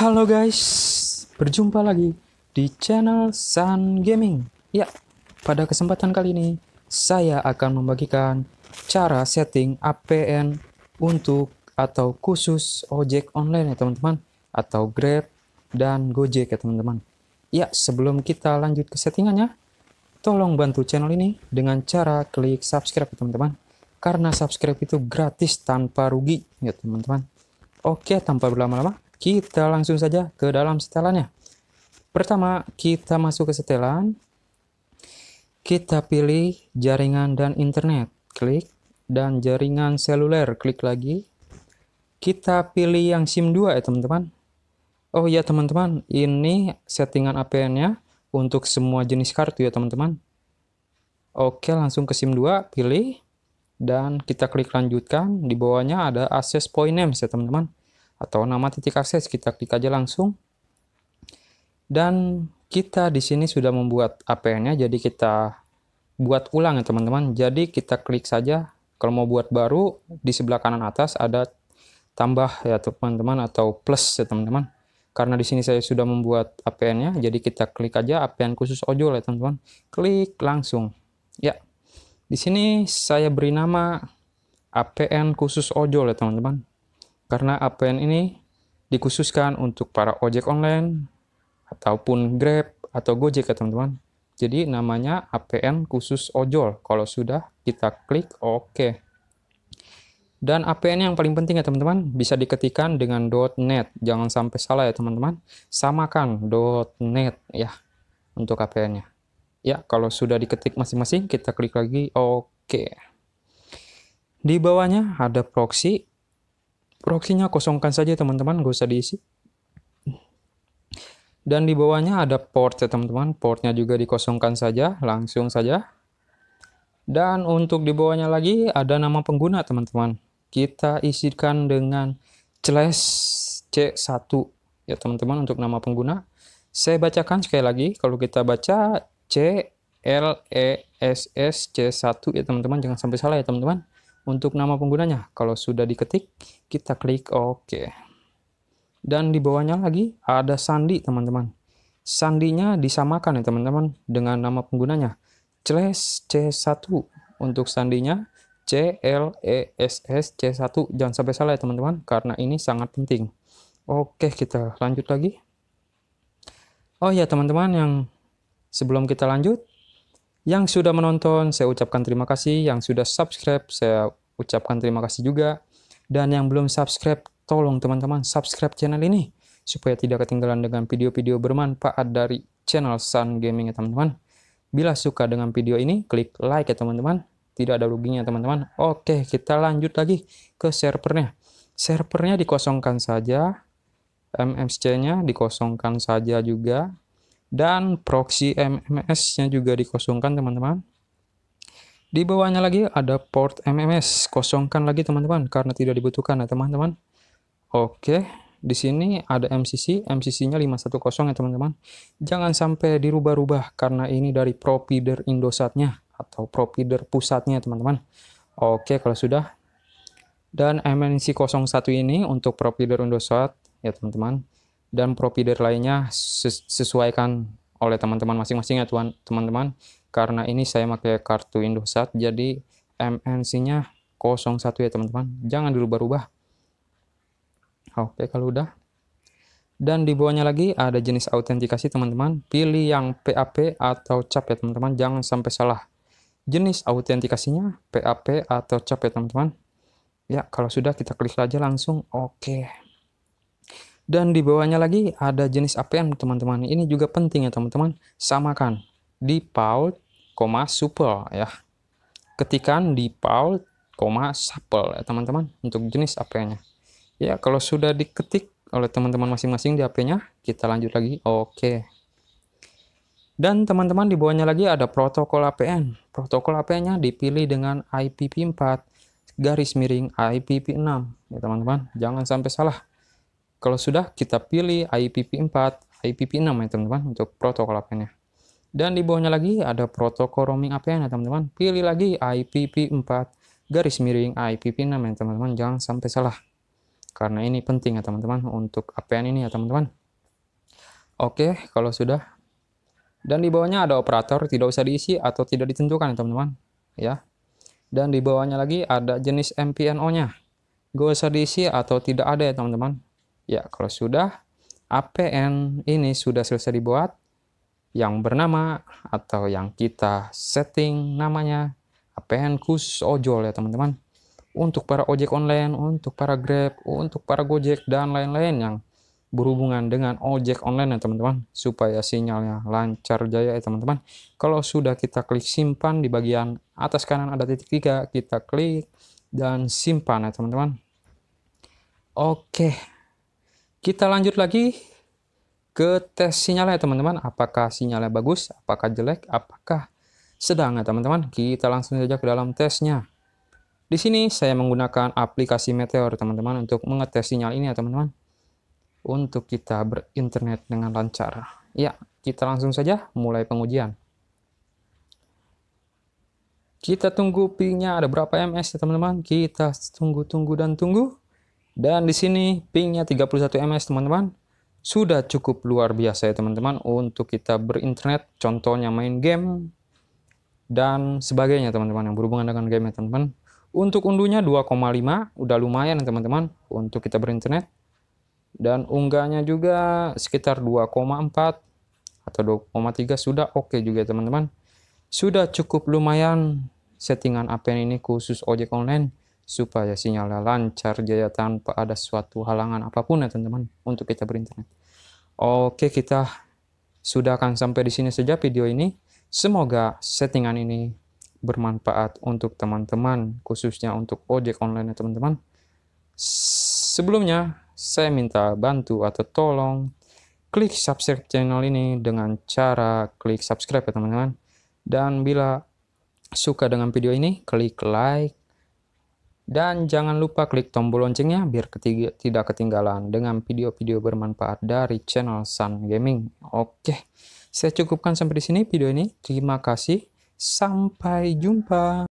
Halo guys, berjumpa lagi di channel Sun Gaming. Ya, pada kesempatan kali ini saya akan membagikan cara setting APN untuk atau khusus ojek online ya teman-teman atau Grab dan Gojek ya teman-teman. Ya, sebelum kita lanjut ke settingannya, tolong bantu channel ini dengan cara klik subscribe ya teman-teman. Karena subscribe itu gratis tanpa rugi ya teman-teman. Oke, tanpa berlama-lama, kita langsung saja ke dalam setelannya. Pertama, kita masuk ke setelan. Kita pilih jaringan dan internet. Klik. Dan jaringan seluler. Klik lagi. Kita pilih yang SIM 2 ya teman-teman. Oh iya teman-teman, ini settingan APN-nya untuk semua jenis kartu ya teman-teman. Oke, langsung ke SIM 2, pilih. Dan kita klik lanjutkan. Di bawahnya ada access point names ya teman-teman atau nama titik akses kita klik aja langsung dan kita di sini sudah membuat APN-nya jadi kita buat ulang ya teman-teman jadi kita klik saja kalau mau buat baru di sebelah kanan atas ada tambah ya teman-teman atau plus ya teman-teman karena di sini saya sudah membuat APN-nya jadi kita klik aja APN khusus ojol ya teman-teman klik langsung ya di sini saya beri nama APN khusus ojol ya teman-teman karena APN ini dikhususkan untuk para ojek online ataupun Grab atau Gojek ya teman-teman. Jadi namanya APN khusus ojol. Kalau sudah kita klik oke. OK. Dan APN yang paling penting ya teman-teman, bisa diketikkan dengan .net. Jangan sampai salah ya teman-teman. Samakan .net ya untuk APN-nya. Ya, kalau sudah diketik masing-masing, kita klik lagi oke. OK. Di bawahnya ada proxy proxy kosongkan saja teman-teman, gak usah diisi. Dan di bawahnya ada port ya teman-teman, portnya juga dikosongkan saja, langsung saja. Dan untuk di bawahnya lagi ada nama pengguna teman-teman. Kita isikan dengan slash C1 ya teman-teman untuk nama pengguna. Saya bacakan sekali lagi, kalau kita baca C L E S S C1 ya teman-teman, jangan sampai salah ya teman-teman. Untuk nama penggunanya, kalau sudah diketik, kita klik OK. Dan di bawahnya lagi ada sandi, teman-teman. Sandinya disamakan ya, teman-teman, dengan nama penggunanya. CLES C1 untuk sandinya, C l e s s C1. Jangan sampai salah ya, teman-teman, karena ini sangat penting. Oke, kita lanjut lagi. Oh ya, teman-teman yang sebelum kita lanjut, yang sudah menonton, saya ucapkan terima kasih. Yang sudah subscribe, saya ucapkan terima kasih juga. Dan yang belum subscribe, tolong teman-teman subscribe channel ini supaya tidak ketinggalan dengan video-video bermanfaat dari channel Sun Gaming ya teman-teman. Bila suka dengan video ini, klik like ya teman-teman. Tidak ada ruginya teman-teman. Oke, kita lanjut lagi ke servernya. Servernya dikosongkan saja. mmc nya dikosongkan saja juga dan proxy MMS-nya juga dikosongkan teman-teman. Di bawahnya lagi ada port MMS, kosongkan lagi teman-teman karena tidak dibutuhkan ya teman-teman. Oke, di sini ada MCC, MCC-nya 510 ya teman-teman. Jangan sampai dirubah-rubah karena ini dari provider Indosat-nya atau provider pusatnya teman-teman. Oke, kalau sudah. Dan MNC 01 ini untuk provider Indosat ya teman-teman dan provider lainnya sesuaikan oleh teman-teman masing-masing ya teman-teman karena ini saya pakai kartu Indosat jadi MNC-nya 01 ya teman-teman jangan dirubah-rubah oke kalau udah dan di bawahnya lagi ada jenis autentikasi teman-teman pilih yang PAP atau CAP ya teman-teman jangan sampai salah jenis autentikasinya PAP atau CAP ya teman-teman ya kalau sudah kita klik saja langsung oke okay. Dan di bawahnya lagi ada jenis APM, teman-teman. Ini juga penting ya, teman-teman. Samakan default, supple ya. Ketikan default, supple ya, teman-teman, untuk jenis APM-nya. Ya, kalau sudah diketik oleh teman-teman masing-masing di HP-nya, kita lanjut lagi. Oke. Dan teman-teman di bawahnya lagi ada protokol APN. Protokol APN-nya dipilih dengan IPv4 garis miring IPv6 ya teman-teman. Jangan sampai salah kalau sudah, kita pilih IPv4, IPv6 ya teman-teman untuk protokol APN-nya. Dan di bawahnya lagi ada protokol roaming APN ya teman-teman. Pilih lagi IPv4 garis miring IPv6 ya teman-teman. Jangan sampai salah. Karena ini penting ya teman-teman untuk APN ini ya teman-teman. Oke, kalau sudah. Dan di bawahnya ada operator tidak usah diisi atau tidak ditentukan ya teman-teman. Ya. Dan di bawahnya lagi ada jenis MPNO-nya. Gak usah diisi atau tidak ada ya teman-teman Ya, kalau sudah APN ini sudah selesai dibuat, yang bernama atau yang kita setting namanya APN khusus ojol ya teman-teman. Untuk para ojek online, untuk para Grab, untuk para Gojek dan lain-lain yang berhubungan dengan ojek online ya teman-teman supaya sinyalnya lancar jaya ya teman-teman kalau sudah kita klik simpan di bagian atas kanan ada titik tiga kita klik dan simpan ya teman-teman oke kita lanjut lagi ke tes sinyalnya teman-teman. Apakah sinyalnya bagus, apakah jelek, apakah sedang ya teman-teman. Kita langsung saja ke dalam tesnya. Di sini saya menggunakan aplikasi Meteor teman-teman untuk mengetes sinyal ini ya teman-teman. Untuk kita berinternet dengan lancar. Ya, kita langsung saja mulai pengujian. Kita tunggu pingnya ada berapa ms ya teman-teman. Kita tunggu, tunggu, dan tunggu. Dan di sini pingnya 31 ms teman-teman. Sudah cukup luar biasa ya teman-teman untuk kita berinternet, contohnya main game dan sebagainya teman-teman yang berhubungan dengan game ya teman-teman. Untuk unduhnya 2,5 udah lumayan teman-teman untuk kita berinternet. Dan unggahnya juga sekitar 2,4 atau 2,3 sudah oke okay juga teman-teman. Sudah cukup lumayan settingan APN ini khusus ojek online supaya sinyalnya lancar jaya tanpa ada suatu halangan apapun ya teman-teman untuk kita berinternet. Oke, kita sudah akan sampai di sini saja video ini. Semoga settingan ini bermanfaat untuk teman-teman, khususnya untuk ojek online ya teman-teman. Sebelumnya, saya minta bantu atau tolong klik subscribe channel ini dengan cara klik subscribe ya teman-teman. Dan bila suka dengan video ini, klik like, dan jangan lupa klik tombol loncengnya biar ketiga, tidak ketinggalan dengan video-video bermanfaat dari channel Sun Gaming. Oke, saya cukupkan sampai di sini video ini. Terima kasih. Sampai jumpa.